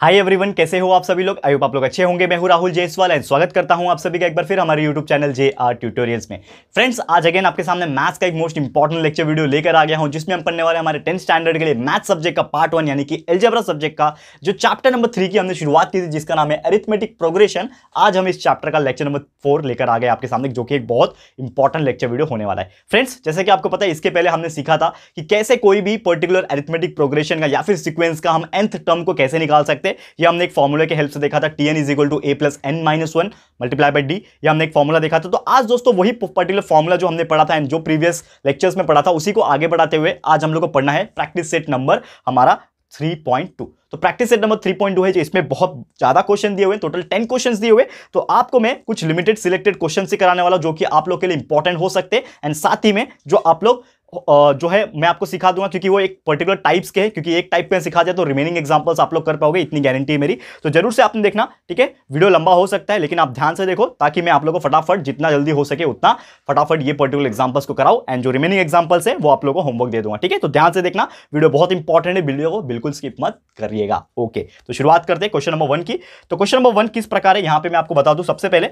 Hi everyone कैसे हो आप सभी लोग होप आप लोग अच्छे होंगे मैं हूं राहुल जयसवाल एंड स्वागत करता हूं आप सभी का एक बार फिर हमारे YouTube channel J R tutorials में फ्रेंड्स आज अगेन आपके सामने मैथ्स का एक मोस्ट इंपॉर्टेंट लेक्चर वीडियो लेकर आ गया हूं जिसमें हम पढ़ने वाले हमारे टेंथ स्टैंडर्ड के लिए मैथ सब्जेक्ट का पार्ट वन यानी कि एल्जेब्रा सब्जेक्ट का जो चैप्टर नंबर थ्री की हमने शुरुआत की थी जिसका नाम है अरिथमेटिक प्रोग्रेशन आज हम इस चैप्टर का लेक्चर नंबर फोर लेकर आ गए आपके सामने जो कि एक बहुत इंपॉर्टेंट लेक्चर वीडियो होने वाला है फ्रेंड्स जैसे कि आपको पता है इसके पहले हमने सीखा था कि कैसे कोई भी पर्टिकुलर अरिथमेटिक प्रोग्रेशन का या फिर सिक्वेंस का हम एंथ टर्म को कैसे निकाल सकते सकते हैं ये हमने एक फॉर्मूला के हेल्प से देखा था T N is equal to A plus N minus one multiply by D ये हमने एक फॉर्मूला देखा था तो आज दोस्तों वही पर्टिकुलर फॉर्मूला जो हमने पढ़ा था एंड जो प्रीवियस लेक्चर्स में पढ़ा था उसी को आगे बढ़ाते हुए आज हम लोग को पढ़ना है प्रैक्टिस सेट नंबर हमारा 3.2 तो प्रैक्टिस सेट नंबर 3.2 है जो इसमें बहुत ज़्यादा क्वेश्चन दिए हुए हैं टोटल 10 क्वेश्चन दिए हुए तो आपको मैं कुछ लिमिटेड सिलेक्टेड क्वेश्चन से कराने वाला जो कि आप लोग के लिए इंपॉर्टेंट हो सकते हैं एंड साथ ही में जो आप लोग जो है मैं आपको सिखा दूंगा क्योंकि वो एक पर्टिकुलर टाइप्स के हैं क्योंकि एक टाइप में सिखा जाए तो रिमेनिंग एग्जांपल्स आप लोग कर पाओगे इतनी गारंटी है मेरी तो जरूर से आपने देखना ठीक है वीडियो लंबा हो सकता है लेकिन आप ध्यान से देखो ताकि मैं आप लोगों को फटाफट जितना जल्दी हो सके उतना फटाफट ये पर्टिकुलर एग्जाम्पल्स को कराओ एंड जो रिमेनिंग एग्जाम्पल्स है वो आप लोगों को होमवर्क दे दूंगा ठीक है तो ध्यान से देखना वीडियो बहुत इंपॉर्टेंट है वीडियो को बिल्कुल स्किप मत करिएगा ओके तो शुरुआत करते हैं क्वेश्चन नंबर वन की तो क्वेश्चन नंबर वन किस प्रकार है यहाँ पे मैं आपको बता दूँ सबसे पहले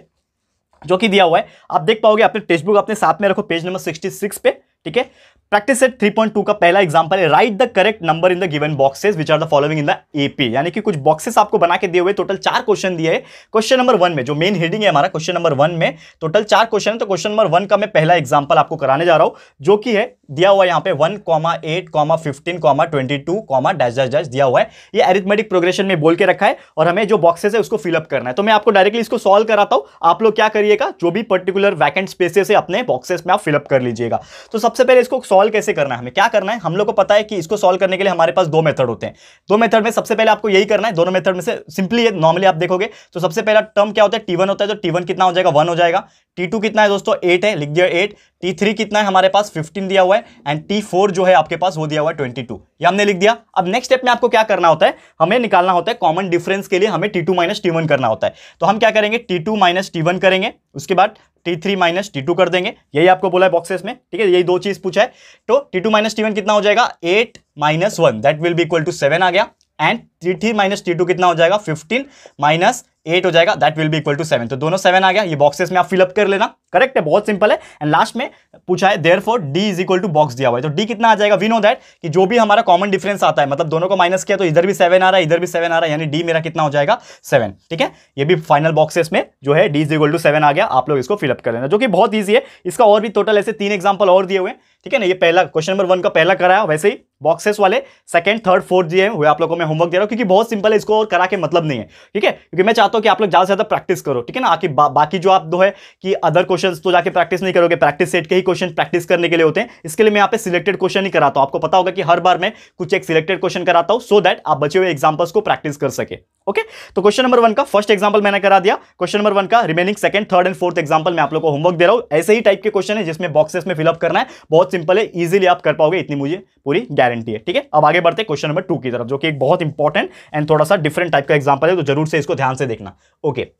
जो कि दिया हुआ है आप देख पाओगे अपने टेक्स्ट बुक अपने साथ में रखो पेज नंबर सिक्स पे ठीक है प्रैक्टिस सेट 3.2 का पहला एग्जांपल है write the correct number in the given boxes which are the following in the AP यानी कि कुछ बॉक्सेस आपको बना के दिए हुए टोटल चार क्वेश्चन दिए हैं क्वेश्चन नंबर वन में जो मेन हेडिंग है हमारा क्वेश्चन नंबर वन में टोटल चार क्वेश्चन है तो क्वेश्चन नंबर वन का मैं पहला एग्जाम्पल आपको कराने जा रहा हूं जो कि है दिया हुआ है यहाँ पे one comma eight comma fifteen comma twenty two comma dash dash dash दिया हुआ है ये एरिथमेटिक प्रोग्रेशन में बोल के रखा है और हमें जो बॉक्सेस है उसको फिलअप करना है तो मैं आपको डायरेक्टली इसको सॉल्व कराता हूँ आप लोग क्या करिएगा जो भी पर्टिकुलर वैकेंट स्पेसेस है अपने बॉक्सेस में आप फिलअप कर लीजिएगा तो सबसे पहले इसको सॉल्व कैसे करना है हमें क्या करना है हम लोग को पता है कि इसको सॉल्व करने के लिए हमारे पास दो मेथड होते हैं दो मेथड में सबसे पहले आपको यही करना है दोनों मेथड में से सिंपली नॉर्मली आप देखोगे तो सबसे पहला टर्म क्या होता है टी होता है तो टी कितना हो जाएगा वन हो जाएगा टी टू कितना है दोस्तों एट है लिख दिया एट टी थ्री कितना है हमारे पास फिफ्टीन दिया हुआ है एंड टी फोर जो है आपके पास वो दिया हुआ है ट्वेंटी टू ये हमने लिख दिया अब नेक्स्ट स्टेप में आपको क्या करना होता है हमें निकालना होता है कॉमन डिफरेंस के लिए हमें T two minus T one करना होता है तो हम क्या करेंगे T two minus T one करेंगे उसके बाद T three minus T two कर देंगे यही आपको बोला है बॉक्सेस में ठीक है यही दो चीज पूछा है तो T two minus T one कितना हो जाएगा eight minus one that will भी इक्वल टू सेवन आ गया and T three minus T two कितना हो जाएगा फिफ्टीन माइनस एट हो जाएगा दैट विल भी इक्वल टू सेवन तो दोनों सेवन आ गया ये बॉक्सेस में आप फिलअप कर लेना करेक्ट है बहुत सिंपल है एंड लास्ट में पूछा है therefore D is equal to box दिया हुआ है तो डी कितना आ जाएगा वी नो दैट कि जो भी हमारा कॉमन डिफरेंस आता है मतलब दोनों को माइनस किया तो इधर भी सेवन आ रहा है इधर भी सेवन आ रहा है यानी डी मेरा कितना हो जाएगा सेवन ठीक है ये भी फाइनल बॉक्सेस में जो है D is equal to seven आ गया आप लोग इसको फिलअप कर लेना जो कि बहुत ईजी है इसका और भी टोटल ऐसे तीन एग्जाम्पल और दिए हुए ठीक है ना ये पहला क्वेश्चन नंबर वन का पहला कराया वैसे ही बॉक्सेस वाले सेकंड थर्ड फोर्थ दिए हुए आप लोगों को मैं होमवर्क दे रहा हूँ क्योंकि बहुत सिंपल है इसको और करा के मतलब नहीं है ठीक है क्योंकि मैं चाहता हूँ कि आप लोग ज़्यादा से ज़्यादा प्रैक्टिस करो ठीक है ना आपकी बा, बाकी जो आप दो है कि अदर क्वेश्चन क्वेश्चन तो जाके प्रैक्टिस नहीं करोगे प्रैक्टिस सेट के ही क्वेश्चन प्रैक्टिस करने के लिए होते हैं इसके लिए मैं यहाँ पे सिलेक्टेड क्वेश्चन ही कराता हूँ आपको पता होगा कि हर बार मैं कुछ एक सिलेक्टेड क्वेश्चन कराता हूँ सो दैट आप बचे हुए एग्जाम्पल्स को प्रैक्टिस कर सके ओके तो क्वेश्चन नंबर वन का फर्स्ट एग्जाम्पल मैंने करा दिया क्वेश्चन नंबर वन का remaining second third and fourth example मैं आप लोग को होमवर्क दे रहा हूँ ऐसे ही टाइप के क्वेश्चन है जिसमें बॉक्सेस में फिलअप करना है बहुत सिंपल है इजीली आप कर पाओगे इतनी मुझे पूरी गारंटी है ठीक है अब आगे बढ़ते क्वेश्चन नंबर टू की तरफ जो कि एक बहुत इंपॉर्टेंट एंड थोड़ा सा डिफरेंट टाइप का एग्जाम्पल है तो जरूर से इसको ध्यान से देखना ओके okay.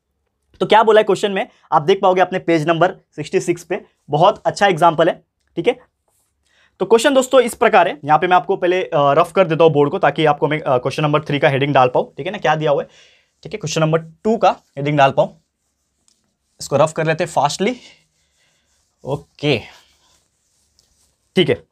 तो क्या बोला है क्वेश्चन में आप देख पाओगे अपने पेज नंबर 66 पे बहुत अच्छा एग्जाम्पल है ठीक है तो क्वेश्चन दोस्तों इस प्रकार है यहाँ पे मैं आपको पहले रफ कर देता हूँ बोर्ड को ताकि आपको मैं क्वेश्चन नंबर थ्री का हेडिंग डाल पाऊँ ठीक है ना क्या दिया हुआ है ठीक है क्वेश्चन नंबर टू का हेडिंग डाल पाऊँ इसको रफ कर लेते हैं फास्टली ओके ठीक है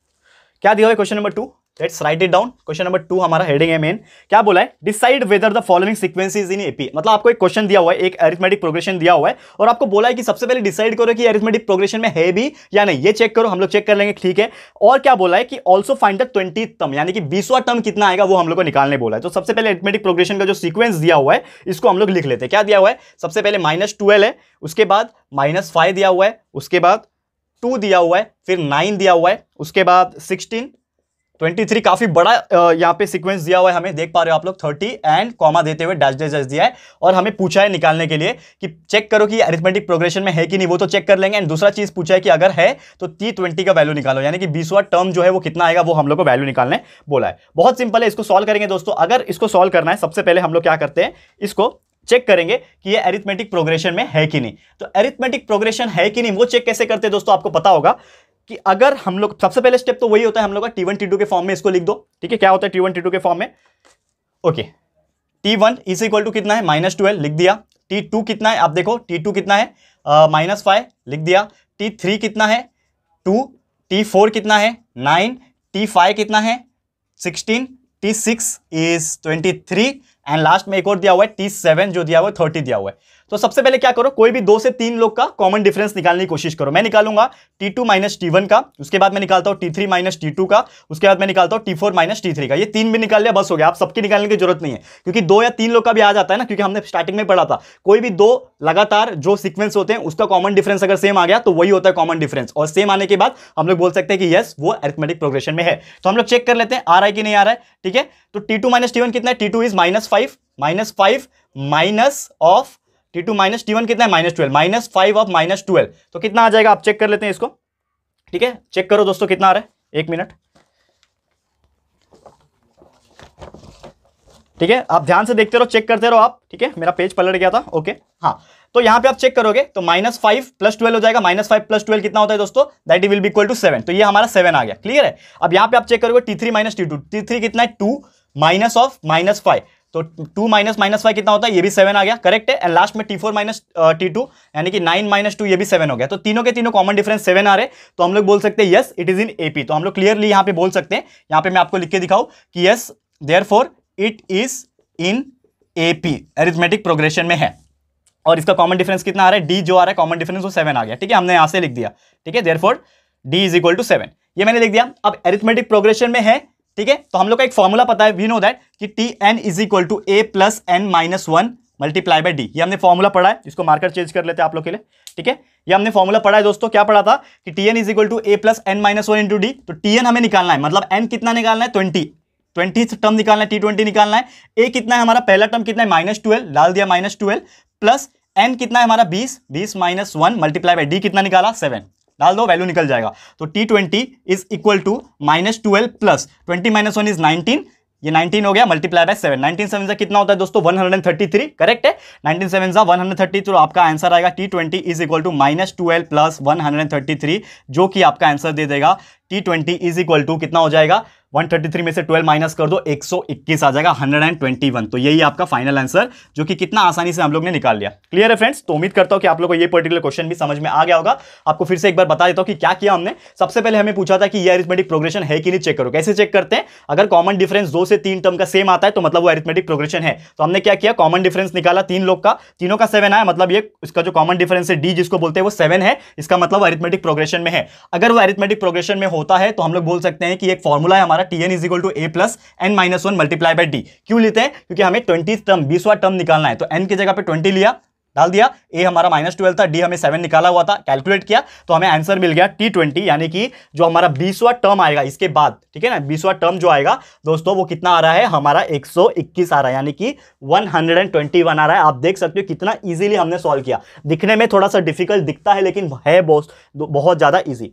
क्या दिया हुआ है question number two let's write it down question number two हमारा हेडिंग है मेन क्या बोला है decide whether the following sequence is in AP मतलब आपको एक क्वेश्चन दिया हुआ है एक एरिथमेटिक प्रोग्रेशन दिया हुआ है और आपको बोला है कि सबसे पहले डिसाइड करो कि एरिथमेटिक प्रोग्रेशन में है भी या नहीं ये चेक करो हम लोग चेक कर लेंगे ठीक है और क्या बोला है कि also find the twenty term यानी कि बीसवा टर्म कितना आएगा वो हम लोग को निकालने बोला है तो सबसे पहले एरिथमेटिक प्रोग्रेशन का जो सीक्वेंस दिया हुआ है इसको हम लोग लिख लेते हैं क्या दिया हुआ है सबसे पहले माइनस है उसके बाद माइनस दिया हुआ है उसके बाद टू दिया हुआ है फिर नाइन दिया हुआ है उसके बाद सिक्सटीन 23 काफी बड़ा यहाँ पे सीक्वेंस दिया हुआ है हमें देख पा रहे हो आप लोग 30 एंड कॉमा देते हुए डैश डैश दिया है और हमें पूछा है निकालने के लिए कि चेक करो कि अरिथमेटिक प्रोग्रेशन में है कि नहीं वो तो चेक कर लेंगे एंड दूसरा चीज पूछा है कि अगर है तो टी ट्वेंटी का वैल्यू निकालो यानी कि बीसवा टर्म जो है वो कितना आएगा वो हम लोग को वैल्यू निकालने बोला है बहुत सिंपल है इसको सॉल्व करेंगे दोस्तों अगर इसको सॉल्व करना है सबसे पहले हम लोग क्या करते हैं इसको चेक करेंगे कि ये एरिथमेटिक प्रोग्रेशन में है कि नहीं तो एरिथमेटिक प्रोग्रेशन है कि नहीं वो चेक कैसे करते हैं दोस्तों आपको पता होगा कि अगर हम लोग सबसे पहले स्टेप तो वही होता है हम लोग का टी वन टी टू के फॉर्म में इसको लिख दो ठीक है क्या होता है टी वन टी टू के फॉर्म में okay T one is equal to कितना है माइनस ट्वेल्व लिख दिया टी टू कितना है आप देखो टी टू कितना है माइनस फाइव लिख दिया टी थ्री कितना है टू टी फोर कितना है नाइन टी फाइव कितना है sixteen T six is twenty three and last में एक और दिया हुआ है टी सेवन जो दिया हुआ है थर्टी दिया हुआ है तो सबसे पहले क्या करो कोई भी दो से तीन लोग का कॉमन डिफरेंस निकालने की कोशिश करो मैं निकालूंगा T two minus T one का उसके बाद मैं निकालता हूं T three minus T two का उसके बाद मैं निकालता हूं T four minus T three का ये तीन भी निकाल लिया बस हो गया आप सबके निकालने की जरूरत नहीं है क्योंकि दो या तीन लोग का भी आ जाता है ना क्योंकि हमने स्टार्टिंग में पढ़ा था कोई भी दो लगातार जो सीक्वेंस होते हैं उसका कॉमन डिफरेंस अगर सेम आ गया तो वही होता है कॉमन डिफरेंस और सेम आने के बाद हम लोग बोल सकते हैं कि यस वो एथमेटिक प्रोग्रेशन में है तो हम लोग चेक कर लेते हैं आ रहा है कि नहीं आ रहा है ठीक है तो T two minus T one कितना है T two is minus five minus five minus of T two minus T one कितना है minus twelve minus five of minus twelve तो कितना आ जाएगा आप चेक कर लेते हैं इसको ठीक है चेक करो दोस्तों कितना आ रहा है एक मिनट ठीक है आप ध्यान से देखते रहो चेक करते रहो आप ठीक है मेरा पेज पलट गया था ओके हाँ तो यहाँ पे आप चेक करोगे तो माइनस फाइव प्लस ट्वेल्व हो जाएगा माइनस फाइव प्लस ट्वेल्व कितना होता है दोस्तों that will be equal to seven तो ये हमारा सेवन आ गया क्लियर है अब यहाँ पे आप चेक करोगे T three minus T two T three कितना है two minus of minus five तो टू माइनस माइनस फाइव कितना होता है ये भी सेवन आ गया करेक्ट है एंड लास्ट में T four minus T two यानी कि नाइन माइनस टू ये भी सेवन हो गया तो तीनों के तीनों कॉमन डिफरेंस सेवन आ रहे तो हम लोग बोल सकते हैं yes it is in AP तो हम लोग क्लियरली यहाँ पे बोल सकते हैं यहाँ पे मैं आपको लिख के दिखाऊँ कि yes therefore it is in AP arithmetic progression में है और इसका कॉमन डिफरेंस कितना आ रहा है डी जो आ रहा है कॉमन डिफरेंस वो सेवन आ गया ठीक है हमने यहाँ से लिख दिया ठीक है therefore D is equal to seven ये मैंने लिख दिया अब एरिथमेटिक प्रोग्रेशन में है ठीक है तो हम लोग का एक फॉर्मूला पता है वी नो दैट कि T N is equal to A plus N minus one multiply by D ये हमने फॉर्मूला पढ़ा है इसको मार्कर चेंज कर लेते हैं आप लोग के लिए ठीक है ये हमने फॉर्मूला पढ़ा है दोस्तों क्या पढ़ा था कि T N is equal to A plus N minus one into D तो टी एन हमें निकालना है मतलब एन कितना निकालना है ट्वेंटी ट्वेंटी टर्म निकालना है टी ट्वेंटी निकालना है ए कितना है हमारा पहला टर्म कितना है माइनस ट्वेल्व डाल दिया माइनस ट्वेल्व प्लस एन कितना है हमारा बीस बीस minus one multiply by D कितना निकाला सेवन डाल दो वैल्यू निकल जाएगा तो T twenty is equal to minus twelve plus twenty minus one is nineteen ये 19 हो गया मल्टीप्लाई बाय 7 19 सेवन से कितना होता है दोस्तों 133 करेक्ट है 19 सेवन हंड्रेड थर्टी तो आपका आंसर आएगा T twenty is equal to minus twelve plus one जो कि आपका आंसर दे देगा T twenty is equal to कितना हो जाएगा 133 में से 12 माइनस कर दो 121 आ जाएगा 121 तो यही आपका फाइनल आंसर जो कि कितना आसानी से हम लोग ने निकाल लिया क्लियर है फ्रेंड्स तो उम्मीद करता हूँ कि आप लोग को ये पर्टिकुलर क्वेश्चन भी समझ में आ गया होगा आपको फिर से एक बार बता देता हूँ कि क्या किया हमने सबसे पहले हमें पूछा था कि ये एरिथमेटिक प्रोग्रेशन है कि नहीं चेक करो कैसे चेक करते हैं अगर कॉमन डिफरेंस दो से तीन टर्म का सेम आता है तो मतलब वो एरिथमेटिक प्रोग्रेशन है तो हमने क्या किया कॉमन डिफरेंस निकाला तीन लोग का तीनों का सेवन आया मतलब ये इसका जो कॉमन डिफरेंस है डी जिसको बोलते हैं वो सेवन है इसका मतलब एरिथमेटिक प्रोग्रेशन में है अगर वो एरिथमेटिक प्रोग्रेशन में होता है तो हम लोग बोल सकते हैं कि एक फॉर्मूला है हमारा T N is equal to A plus N minus one multiply by D क्यों लेते हैं क्योंकि हमें ट्वेंटी टर्म बीसवा टर्म निकालना है तो एन की जगह पे ट्वेंटी लिया डाल दिया ए हमारा माइनस ट्वेल्व था डी हमें सेवन निकाला हुआ था कैलकुलेट किया तो हमें आंसर मिल गया टी ट्वेंटी यानी कि जो हमारा बीसवा टर्म आएगा इसके बाद ठीक है ना बीसवा टर्म जो आएगा दोस्तों वो कितना आ रहा है हमारा एक सौ इक्कीस आ रहा है यानी कि one hundred and twenty one आ रहा है आप देख सकते हो कितना ईजिली हमने सॉल्व किया दिखने में थोड़ा सा डिफिकल्ट दिखता है लेकिन है बहुत बहुत ज़्यादा ईजी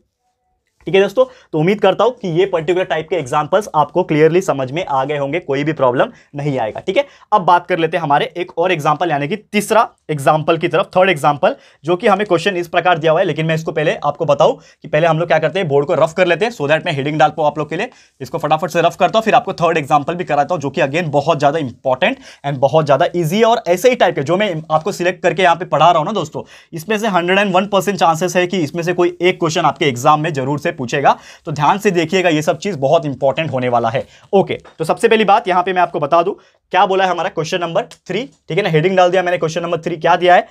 ठीक है दोस्तों तो उम्मीद करता हूं कि ये पर्टिकुलर टाइप के एग्जाम्पल्स आपको क्लियरली समझ में आ गए होंगे कोई भी प्रॉब्लम नहीं आएगा ठीक है अब बात कर लेते हैं हमारे एक और एग्जाम्पल यानी कि तीसरा एग्जाम्पल की तरफ थर्ड एग्जाम्पल जो कि हमें क्वेश्चन इस प्रकार दिया हुआ है लेकिन मैं इसको पहले आपको बताऊँ कि पहले हम लोग क्या करते हैं बोर्ड को रफ कर लेते हैं सो दैट मैं हेडिंग डाल पाऊँ आप लोग के लिए इसको फटाफट से रफ करता हूँ फिर आपको थर्ड एग्जाम्पल भी कराता हूँ जो कि अगेन बहुत ज़्यादा इंपॉर्टेंट एंड बहुत ज़्यादा ईजी और ऐसे ही टाइप के जो मैं आपको सिलेक्ट करके यहाँ पे पढ़ा रहा हूँ ना दोस्तों इसमें से हंड्रेड चांसेस है कि इसमें से कोई एक क्वेश्चन आपके एग्जाम में जरूर से आपसे पूछेगा तो ध्यान से देखिएगा ये सब चीज़ बहुत इंपॉर्टेंट होने वाला है ओके तो सबसे पहली बात यहां पे मैं आपको बता दू क्या बोला है हमारा क्वेश्चन नंबर थ्री ठीक है ना हेडिंग डाल दिया मैंने क्वेश्चन नंबर थ्री क्या दिया है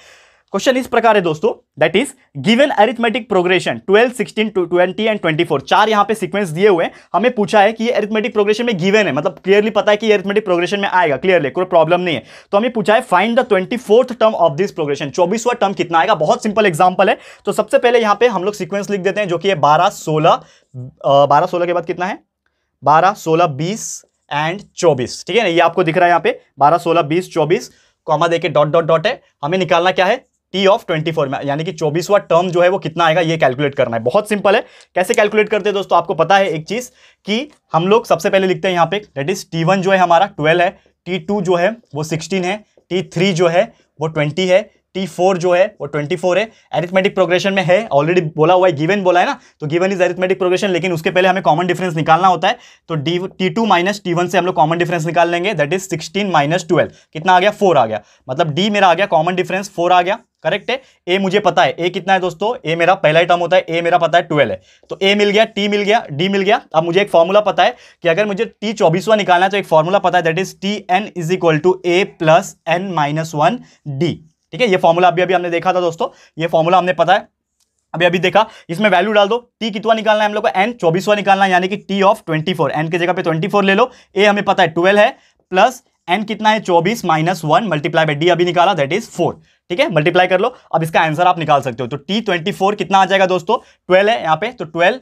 क्वेश्चन इस प्रकार है दोस्तों that is given arithmetic progression 12, 16, 20 and 24 चार यहां पे सीक्वेंस दिए हुए हैं हमें पूछा है कि ये अरिथमेटिक प्रोग्रेशन में गिवन है मतलब क्लियरली पता है कि ये अरिथमेटिक प्रोग्रेशन में आएगा क्लियरली कोई प्रॉब्लम नहीं है तो हमें पूछा है find the twenty term of this progression चौबीसवा टर्म कितना आएगा बहुत सिंपल एग्जाम्पल है तो सबसे पहले यहाँ पे हम लोग सीक्वेंस लिख देते हैं जो कि है बारह सोलह बारह सोलह के बाद कितना है बारह सोलह बीस एंड चौबीस ठीक है ना ये आपको दिख रहा है यहाँ पे बारह सोलह बीस चौबीस कॉमा देखे डॉट डॉट डॉट है हमें निकालना क्या है टी ऑफ ट्वेंटी फोर में यानी कि चौबीसवा टर्म जो है वो कितना आएगा ये कैलकुलेट करना है बहुत सिंपल है कैसे कैलकुलेट करते हैं दोस्तों आपको पता है एक चीज़ कि हम लोग सबसे पहले लिखते हैं यहाँ पे डेट इज टी वन जो है हमारा ट्वेल्व है टी टू जो है वो सिक्सटीन है टी थ्री जो है वो ट्वेंटी है टी फोर जो है वो ट्वेंटी फोर है एरिथमेटिक प्रोग्रेशन में है ऑलरेडी बोला हुआ है गिवन बोला है ना तो गिवन इज एरिथमेटिक प्रोग्रेशन लेकिन उसके पहले हमें कॉमन डिफरेंस निकालना होता है तो D T two minus T one से हम लोग कॉमन डिफरेंस निकाल लेंगे that is sixteen minus twelve कितना आ गया फोर आ गया मतलब डी मेरा आ गया कॉमन डिफरेंस फोर आ गया करेक्ट है ए मुझे पता है ए कितना है दोस्तों ए मेरा पहला टर्म होता है ए मेरा पता है ट्वेल्व है तो ए मिल गया टी मिल गया डी मिल गया अब मुझे एक फॉर्मूला पता है कि अगर मुझे टी चौबीसवा निकालना है तो एक फॉर्मूला पता है that is T N is equal to A plus N minus one D ठीक है ये फॉर्मूला अभी अभी हमने देखा था दोस्तों ये फॉर्मूला हमने पता है अभी अभी देखा इसमें वैल्यू डाल दो टी कितना निकालना है हम लोग को एन चौबीसवा निकालना है यानी कि T of twenty four N की जगह पे ट्वेंटी फोर ले लो ए हमें पता है ट्वेल्व है प्लस एन कितना है चौबीस minus one multiply by D अभी निकाला दैट इज फोर ठीक है मल्टीप्लाई कर लो अब इसका आंसर आप निकाल सकते हो तो टी ट्वेंटी फोर कितना आ जाएगा दोस्तों ट्वेल्व है यहाँ पे तो twelve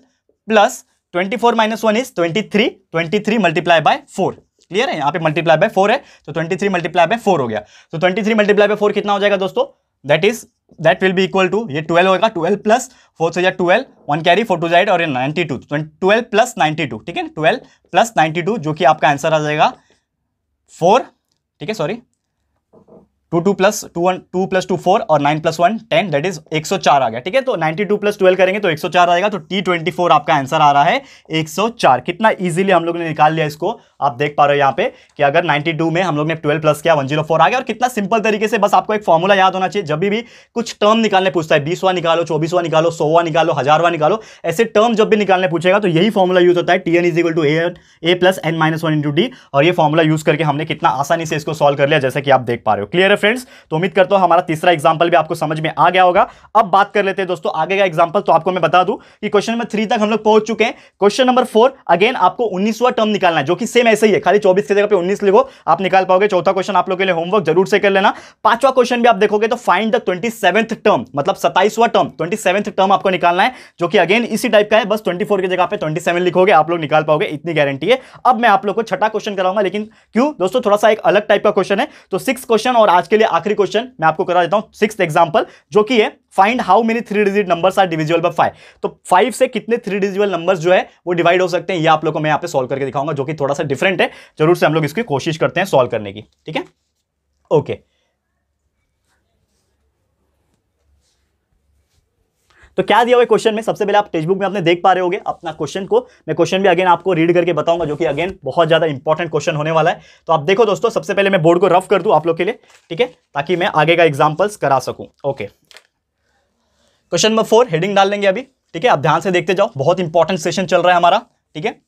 plus twenty four minus one is twenty three twenty three multiply by four clear है यहाँ पे मल्टीप्लाई बाय फोर है तो twenty three multiply by four हो गया तो twenty three multiply by four कितना हो जाएगा दोस्तों दैट इज दैट विल भी इक्वल टू ये ट्वेल्व होगा ट्वेल्व प्लस फोर से twelve one carry four two जाइड और ninety ninety two twelve plus ninety two ठीक है ट्वेल्व प्लस नाइन्टी टू जो कि आपका आंसर आ जाएगा फोर ठीक है sorry two two plus two one two plus two four और nine plus one ten that is एक सौ चार आ गया ठीक है तो नाइन्टी टू प्लस ट्वेल्व करेंगे तो एक सौ चार आएगा तो टी ट्वेंटी फोर आपका आंसर आ रहा है एक सौ चार कितना इजीली हम लोग ने निकाल लिया इसको आप देख पा रहे हो यहाँ पे कि अगर नाइन्टी टू में हम लोग ने ट्वेल्व प्लस किया वन जीरो फोर आ गया और कितना सिंपल तरीके से बस आपको एक फॉर्मूला याद होना चाहिए जब भी कुछ टर्म निकालने पूछता है बीसवा निकालो चौबीसवा निकालो सौवा निकालो हजारवा निकालो ऐसे टर्म जब भी निकालने पूछेगा तो यही फॉर्मूला यूज होता है T N is equal to A A plus N minus one into D और ये फॉर्मूला यूज करके हमने कितना आसानी से इसको सॉल्व कर लिया जैसे कि आप देख पा रहे हो क्लियर फ्रेंड्स तो उम्मीद करता हूं हमारा तीसरा एग्जाम्पल भी आपको समझ में आ गया होगा अब बात कर लेते हैं दोस्तों आगे का एग्जाम्पल तो आपको मैं बता दूँ कि क्वेश्चन नंबर थ्री तक हम लोग पहुंच चुके हैं क्वेश्चन नंबर फोर अगेन आपको उन्नीसवा टर्म निकालना है जो कि सेम ऐसे ही है खाली चौबीस की जगह पर उन्नीस लिखो आप निकाल पाओगे चौथा क्वेश्चन आप लोग के लिए होमवर्क जरूर से कर लेना पांचवा क्वेश्चन भी आप देखोगे तो फाइंड द ट्वेंटी टर्म मतलब सताइसवा टर्म ट्वेंटी टर्म आपको निकालना है जो कि अगेन इसी टाइप का है बस ट्वेंटी की जगह पर ट्वेंटी लिखोगे आप लोग निकाल पाओगे इतनी गारंटी है अब मैं आप लोग को छठा क्वेश्चन कराऊंगा लेकिन क्यों दोस्तों थोड़ा सा एक अलग टाइप का क्वेश्चन है तो सिक्स क्वेश्चन और आज के लिए आखिरी क्वेश्चन मैं आपको करा देता हूं सिक्स एग्जाम्पल जो कि है find how many three digit numbers are divisible by five तो फाइव से कितने थ्री डिजिटल नंबर्स जो है वो डिवाइड हो सकते हैं ये आप लोगों को मैं यहाँ पे सॉल्व करके दिखाऊंगा जो कि थोड़ा सा डिफरेंट है जरूर से हम लोग इसकी कोशिश करते हैं सॉल्व करने की ठीक है ओके okay. तो क्या दिया हुआ क्वेश्चन में सबसे पहले आप टेक्सबुक बुक में आपने देख पा रहे होगे अपना क्वेश्चन को मैं क्वेश्चन भी अगेन आपको रीड करके बताऊंगा जो कि अगेन बहुत ज़्यादा इंपॉर्टेंट क्वेश्चन होने वाला है तो आप देखो दोस्तों सबसे पहले मैं बोर्ड को रफ कर दू आप लोग के लिए ठीक है ताकि मैं आगे का एग्जाम्पल्स करा सकू okay question number four heading डाल लेंगे अभी ठीक है आप ध्यान से देखते जाओ बहुत इंपॉर्टेंट सेशन चल रहा है हमारा ठीक है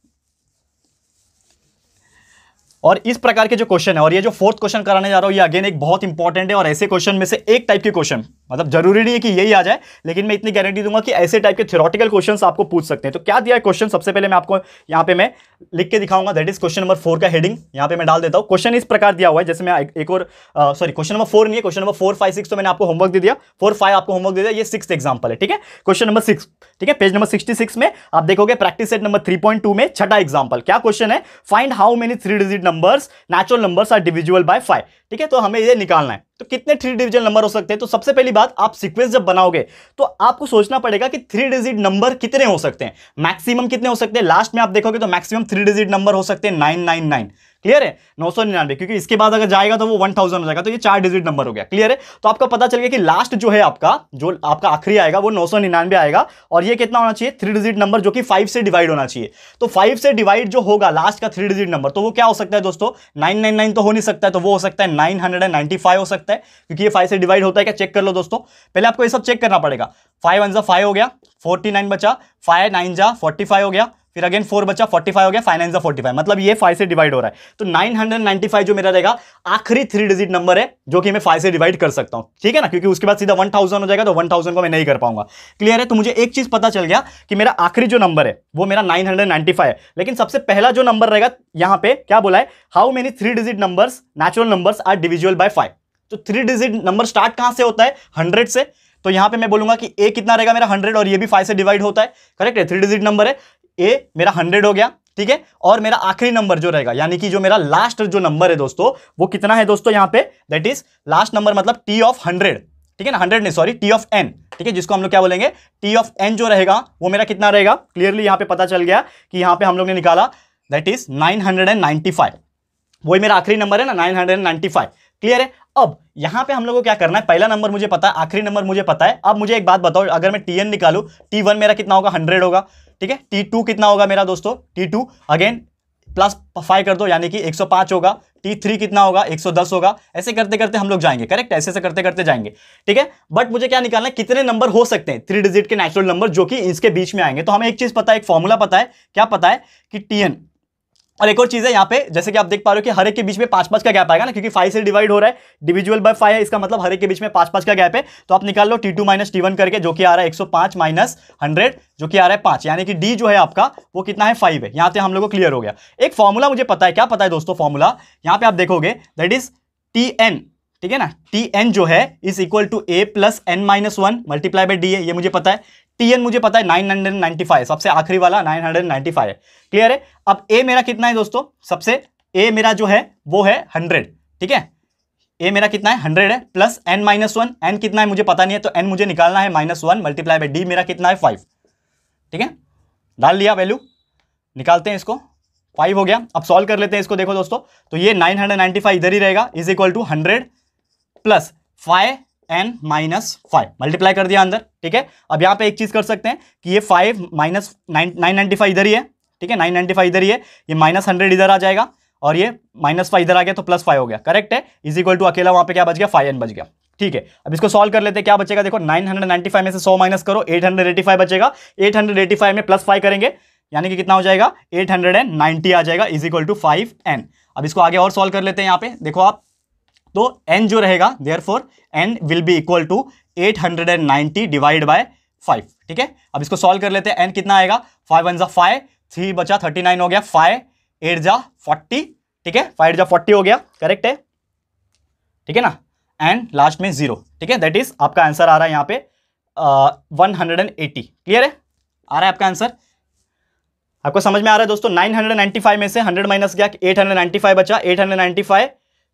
और इस प्रकार के जो क्वेश्चन है और ये जो फोर्थ क्वेश्चन कराने जा रहा हूँ ये अगेन एक बहुत इंपॉर्टेंट है और ऐसे क्वेश्चन में से एक टाइप के क्वेश्चन मतलब जरूरी नहीं है कि यही आ जाए लेकिन मैं इतनी गारंटी दूंगा कि ऐसे टाइप के थ्योरटिकल क्वेश्चन आपको पूछ सकते हैं तो क्या दिया है क्वेश्चन सबसे पहले मैं आपको यहाँ पे मैं लिख के दिखाऊंगा that is question number four का हेडिंग यहाँ पे मैं डाल देता हूँ क्वेश्चन इस प्रकार दिया हुआ है जैसे मैं एक, और सॉरी क्वेश्चन नंबर फोर नहीं है question number four five six तो मैंने आपको होमवर्क दे दिया फोर फाइव आपको होमवर्क दे दिया ये सिक्स एग्जाम्पल है ठीक है क्वेश्चन नंबर सिक्स ठीक है पेज नंबर सिक्सटी सिक्स में आप देखोगे practice set number three point two में छठा एग्जाम्पल क्या क्वेश्चन है find how many three digit number natural number are divisible by five ठीक है तो हमें ये निकालना है तो कितने थ्री डिविजन नंबर हो सकते हैं तो सबसे पहली बात आप सीक्वेंस जब बनाओगे तो आपको सोचना पड़ेगा कि थ्री डिजिट नंबर कितने हो सकते हैं मैक्सिमम कितने हो सकते हैं लास्ट में आप देखोगे तो मैक्सिमम थ्री डिजिट नंबर हो सकते हैं नाइन नाइन नाइन क्लियर है नौ सौ निन्यानवे क्योंकि इसके बाद अगर जाएगा तो वो वन थाउजेंड हो जाएगा तो ये चार डिजिट नंबर हो गया क्लियर है तो आपको पता चल गया कि लास्ट जो है आपका जो आपका आखिरी आएगा वो नौ सौ निन्यानवे आएगा और ये कितना होना चाहिए थ्री डिजिट नंबर जो कि फाइव से डिवाइड होना चाहिए तो फाइव से डिवाइड जो होगा लास्ट का थ्री डिजिट नंबर तो वो क्या हो सकता है दोस्तों नाइन नाइन नाइन तो हो नहीं सकता है तो वो हो सकता है nine hundred and ninety five हो सकता है क्योंकि ये फाइव से डिवाइड होता है क्या चेक कर लो दोस्तों पहले आपको ये सब चेक करना पड़ेगा फाइव वन जो फाइव हो गया फोर्टी नाइन बचा फाइव नाइन जा फोर्टी फाइव हो गया फिर अगेन फोर बच्चा फोर्टी फाइव हो गया फाइनेंस फोर्टी फाइव मतलब ये फाइव से डिवाइड हो रहा है तो नाइन हंड्रेड नाइन्टी फाइव जो मेरा रहेगा आखिरी थ्री डिजिट नंबर है जो कि मैं फाइव से डिवाइड कर सकता हूं ठीक है ना क्योंकि उसके बाद सीधा वन थाउजेंड हो जाएगा तो वन थाउजेंड को मैं नहीं कर पाऊंगा क्लियर है तो मुझे एक चीज पता चल गया कि मेरा आखिरी जो नंबर है वो मेरा नाइन हंड्रेड नाइन्टी फाइव है लेकिन सबसे पहला जो नंबर रहेगा यहाँ पे क्या बोला है how many three digit number natural number are divisible by five तो थ्री डिजिट नंबर स्टार्ट कहां से होता है हंड्रेड से तो यहां पे मैं बोलूंगा कि ए कितना रहेगा मेरा हंड्रेड और ये भी फाइव से डिवाइड होता है करेक्ट है थ्री डिजिट नंबर है ए मेरा हंड्रेड हो गया ठीक है और मेरा आखिरी नंबर जो रहेगा यानी कि जो मेरा लास्ट जो नंबर है दोस्तों वो कितना है दोस्तों यहां पे दैट इज लास्ट नंबर मतलब टी ऑफ हंड्रेड ठीक है ना हंड्रेड नहीं सॉरी टी ऑफ एन ठीक है जिसको हम लोग क्या बोलेंगे टी ऑफ एन जो रहेगा वो मेरा कितना रहेगा क्लियरली यहां पर पता चल गया कि यहां पर हम लोग ने निकाला दैट इज नाइन वही मेरा आखिरी नंबर है ना नाइन क्लियर है अब यहां पे हम लोगों को क्या करना है पहला नंबर मुझे पता है आखिरी नंबर मुझे पता है अब मुझे एक बात बताओ अगर मैं टी एन निकालू टी वन मेरा कितना होगा हंड्रेड होगा ठीक है टी टू कितना होगा मेरा दोस्तों T two again plus five कर दो यानी कि 105 होगा टी थ्री कितना होगा 110 होगा ऐसे करते करते हम लोग जाएंगे करेक्ट ऐसे ऐसे करते करते जाएंगे ठीक है बट मुझे क्या निकालना है कितने नंबर हो सकते हैं थ्री डिजिट के नेचुरल नंबर जो कि इसके बीच में आएंगे तो हमें एक चीज पता है एक फॉर्मूला पता है क्या पता है कि टी एन और एक और चीज़ है यहाँ पे जैसे कि आप देख पा रहे हो कि हर एक के बीच में पांच पांच का गैप आएगा ना क्योंकि फाइव से डिवाइड हो रहा है डिविजुअल बाय फाइव है इसका मतलब हर एक के बीच में पांच पांच का गैप है तो आप निकाल लो T two minus T one करके जो कि आ रहा है एक सौ पांच माइनस हंड्रेड जो कि आ रहा है पांच यानी कि डी जो है आपका वो कितना है फाइव है यहाँ से हम लोग को क्लियर हो गया एक फॉर्मूला मुझे पता है क्या पता है दोस्तों फॉर्मूला यहाँ पे आप देखोगे दैट इज टी एन ठीक है ना टी एन जो है is equal to A plus N minus one multiply by D है ये मुझे पता है टीएन मुझे पता है नाइन हंड्रेड फाइव सबसे आखिरी वाला नाइन हंड्रेड 995 फाइव क्लियर है अब ए मेरा कितना है दोस्तों सबसे ए मेरा जो है वो है हंड्रेड ठीक है ए मेरा कितना है हंड्रेड है plus N minus one N कितना है मुझे पता नहीं है तो एन मुझे निकालना है minus one multiply by D मेरा कितना है फाइव ठीक है डाल लिया वैल्यू निकालते हैं इसको फाइव हो गया अब सॉल्व कर लेते हैं इसको देखो दोस्तों तो ये नाइन हंड्रेड नाइन्टी फाइव इधर ही रहेगा is equal to hundred plus five N minus five multiply कर दिया अंदर ठीक है अब यहाँ पे एक चीज़ कर सकते हैं कि ये five minus nine nine ninety five इधर ही है ठीक है नाइन नाइन्टी फाइव इधर ही है ये माइनस हंड्रेड इधर आ जाएगा और ये माइनस फाइव इधर आ गया तो प्लस फाइव हो गया करेक्ट है इज इक्वल टू अकेला वहाँ पे क्या बच गया फाइव एन बच गया ठीक है अब इसको सॉल्व कर लेते हैं क्या बचेगा देखो फाइव में से सौ माइनस करो फाइव बचेगा फाइव में प्लस फाइव करेंगे यानी कि कितना हो जाएगा 890 आ जाएगा is equal to five N अब इसको आगे और सॉल्व कर लेते हैं यहाँ पे देखो आप तो एन जो रहेगा therefore N will be equal to eight hundred and ninety divide by five ठीक है अब इसको सॉल्व कर लेते हैं एन कितना आएगा फाइव वन जा फाइव थ्री बचा थर्टी नाइन हो गया फाइव एट जा फोर्टी ठीक है फाइव जा फोर्टी हो गया करेक्ट है ठीक है ना एंड लास्ट में जीरो ठीक है दैट इज आपका आंसर आ रहा है यहाँ पे one hundred and eighty clear है आ रहा है आपका आंसर आपको समझ में आ रहा है दोस्तों 995 में से 100 माइनस गया 895 बचा 895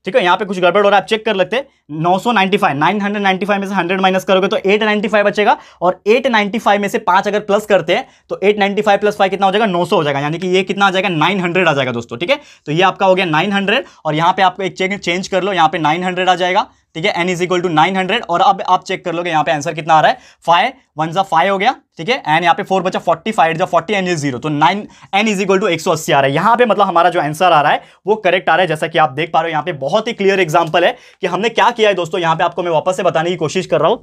ठीक है यहाँ पे कुछ गड़बड़ हो रहा है आप चेक कर लेते नौ सौ ninety five nine hundred ninety five में से हंड्रेड माइनस करोगे तो एट नाइन्टी फाइव बचेगा और एट नाइन्टी फाइव में से पांच अगर प्लस करते हैं तो eight ninety five plus five कितना हो जाएगा नौ सौ हो जाएगा यानी कि ये कितना आ जाएगा नाइन हंड्रेड आ जाएगा दोस्तों ठीक है तो ये आपका हो गया नाइन हंड्रेड और यहाँ पे आपको एक चेक चेंज कर लो यहाँ पे नाइन हंड्रेड आ जाएगा ठीक है N is equal to nine hundred और अब आप चेक कर लोगे यहाँ पे आंसर कितना आ रहा है फाइव वन जा फाइव हो गया ठीक है एन यहाँ पे फोर बचा फोर्टी फाइव जो फोर्टी एन इज जीरो तो nine N is equal to एक सौ अस्सी आ रहा है यहाँ पे मतलब हमारा जो आंसर आ रहा है वो करेक्ट आ रहा है जैसा कि आप देख पा रहे हो यहाँ पे बहुत ही क्लियर एग्जाम्पल है कि हमने क्या किया है दोस्तों यहाँ पे आपको मैं वापस से बताने की कोशिश कर रहा हूँ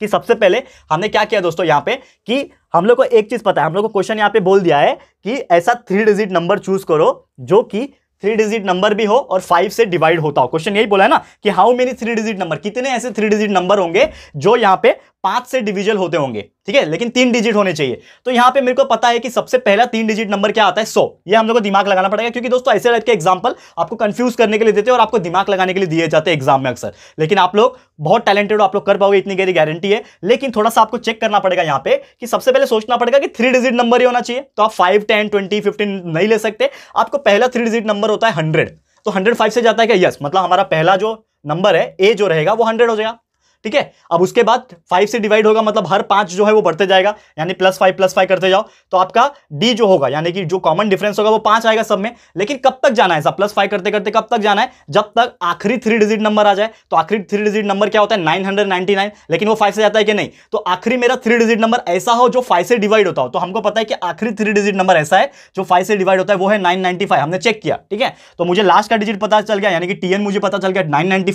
कि सबसे पहले हमने क्या किया दोस्तों यहाँ पे कि हम लोग को एक चीज पता है हम लोग को क्वेश्चन यहाँ पे बोल दिया है कि ऐसा थ्री डिजिट नंबर चूज करो जो कि थ्री डिजिट नंबर भी हो और फाइव से डिवाइड होता हो क्वेश्चन यही बोला है ना कि how many three digit number कितने ऐसे थ्री डिजिट नंबर होंगे जो यहाँ पे पांच से डिविजल होते होंगे ठीक है लेकिन तीन डिजिट होने चाहिए तो यहां पे मेरे को पता है कि सबसे पहला तीन डिजिट नंबर क्या आता है सो ये हम लोग को दिमाग लगाना पड़ेगा क्योंकि दोस्तों ऐसे टाइप के एग्जाम्पल आपको कंफ्यूज करने के लिए देते हैं और आपको दिमाग लगाने के लिए दिए जाते हैं एग्जाम में अक्सर लेकिन आप लोग बहुत टैलेंटेड आप लोग कर पाओगे इतनी गहरी गारंटी है लेकिन थोड़ा सा आपको चेक करना पड़ेगा यहाँ पे कि सबसे पहले सोचना पड़ेगा कि थ्री डिजिट नंबर ही होना चाहिए तो आप फाइव टेन ट्वेंटी फिफ्टीन नहीं ले सकते आपको पहला थ्री डिजिट नंबर होता है हंड्रेड तो हंड्रेड फाइव से जाता है क्या यस मतलब हमारा पहला जो नंबर है ए जो रहेगा वो हंड्रेड हो जाएगा ठीक है अब उसके बाद फाइव से डिवाइड होगा मतलब हर पांच जो है वो बढ़ते जाएगा यानी प्लस फाइव प्लस फाइव करते जाओ तो आपका डी जो होगा यानी कि जो कॉमन डिफरेंस होगा वो पांच आएगा सब में लेकिन कब तक जाना है सब प्लस फाइव करते करते कब तक जाना है जब तक आखिरी थ्री डिजिट नंबर आ जाए तो आखिरी थ्री डिजिट नंबर क्या होता है नाइन लेकिन वो फाइव से जाता है कि नहीं तो आखिरी मेरा थ्री डिजिट नंबर ऐसा हो जो फाइव से डिवाइड होता हो तो हमको पता है कि आखिरी थ्री डिजिट नंबर ऐसा है जो फाइव से डिवाइड होता है वो है नाइन हमने चेक किया ठीक है तो मुझे लास्ट का डिजिट पता चल गया यानी कि टी मुझे पता चल गया नाइन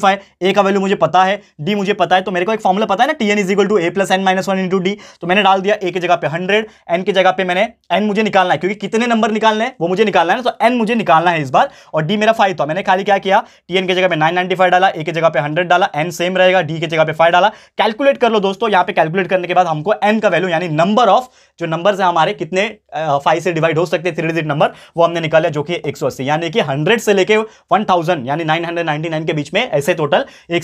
ए का वैल्यू मुझे पता है डी मुझे पता पता है तो मेरे को एक फॉर्मुला पता है ना T N is equal to A plus N minus one into D तो मैंने डाल दिया ए की जगह पे हंड्रेड एन की जगह पे मैंने एन मुझे निकालना है क्योंकि कितने नंबर निकालने हैं वो मुझे निकालना है तो एन मुझे निकालना है इस बार और डी मेरा फाइव था मैंने खाली क्या किया टी एन की जगह पे नाइन डाला ए की जगह पे हंड्रेड डाला एन सेम रहेगा डी की जगह पे फाइव डाला कैलकुलेट कर लो दोस्तों यहाँ पे कैलकुलेट करने के बाद हमको एन का वैल्यू यानी नंबर ऑफ जो नंबर है हमारे कितने फाइव से डिवाइड हो सकते हैं थ्री डिजिट नंबर वो हमने निकाला जो कि एक यानी कि हंड्रेड से लेकर वन यानी नाइन के बीच में ऐसे टोटल एक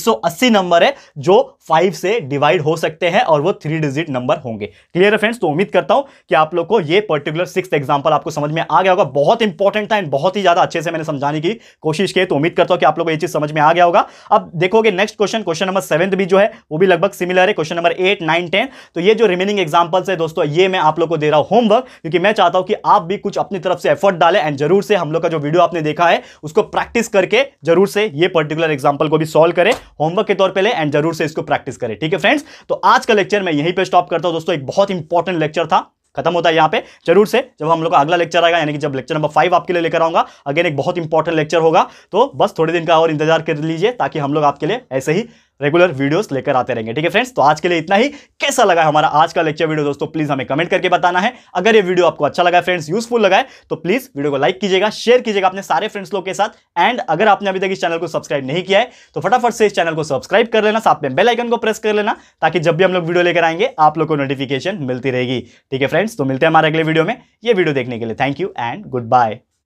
नंबर है जो फाइव से डिवाइड हो सकते हैं और वो थ्री डिजिट नंबर होंगे क्लियर है फ्रेंड्स तो उम्मीद करता हूं कि आप लोग को ये पर्टिकुलर सिक्स एग्जाम्पल आपको समझ में आ गया होगा बहुत इंपॉर्टेंट था एंड बहुत ही ज्यादा अच्छे से मैंने समझाने की कोशिश की तो उम्मीद करता हूं कि आप लोग को ये चीज समझ में आ गया होगा अब देखोगे next question question number seven भी जो है वो भी लगभग सिमिलर है question number eight nine ten तो ये जो रिमेनिंग एग्जाम्पल्स है दोस्तों ये मैं आप लोग को दे रहा हूं होमवर्क क्योंकि मैं चाहता हूं कि आप भी कुछ अपनी तरफ से एफर्ट डालें एंड जरूर से हम लोग का जो वीडियो आपने देखा है उसको प्रैक्टिस करके जरूर से ये पर्टिकुलर एग्जाम्पल को भी सॉल्व करें होमवर्क के तौर पर ले एंड जरूर से इसको प्रैक्टिस करें ठीक है फ्रेंड्स तो आज का लेक्चर मैं यहीं पर स्टॉप करता हूँ दोस्तों एक बहुत इंपॉर्टेंट लेक्चर था खत्म होता है यहाँ पे जरूर से जब हम लोग का अगला लेक्चर आएगा यानी कि जब लेक्चर नंबर फाइव आपके लिए लेकर आऊंगा अगेन एक बहुत इंपॉर्टेंट लेक्चर होगा तो बस थोड़े दिन का और इंतजार कर लीजिए ताकि हम लोग आपके लिए ऐसे ही रेगुलर वीडियोस लेकर आते रहेंगे ठीक है फ्रेंड्स तो आज के लिए इतना ही कैसा लगा हमारा आज का लेक्चर वीडियो दोस्तों प्लीज हमें कमेंट करके बताना है अगर ये वीडियो आपको अच्छा लगा फ्रेंड्स यूजफुल लगा है तो प्लीज वीडियो को लाइक कीजिएगा शेयर कीजिएगा अपने सारे फ्रेंड्स लोग के साथ एंड अगर आपने अभी तक इस चैनल को सब्सक्राइब नहीं किया है तो फटाफट से इस चैनल को सब्सक्राइब कर लेना साथ में बेलाइकन को प्रेस कर लेना ताकि जब भी हम लोग वीडियो लेकर आएंगे आप लोग को नोटिफिकेशन मिलती रहेगी ठीक है फ्रेंड्स तो मिलते हैं हमारे अगले वीडियो में ये वीडियो देखने के लिए thank you and good bye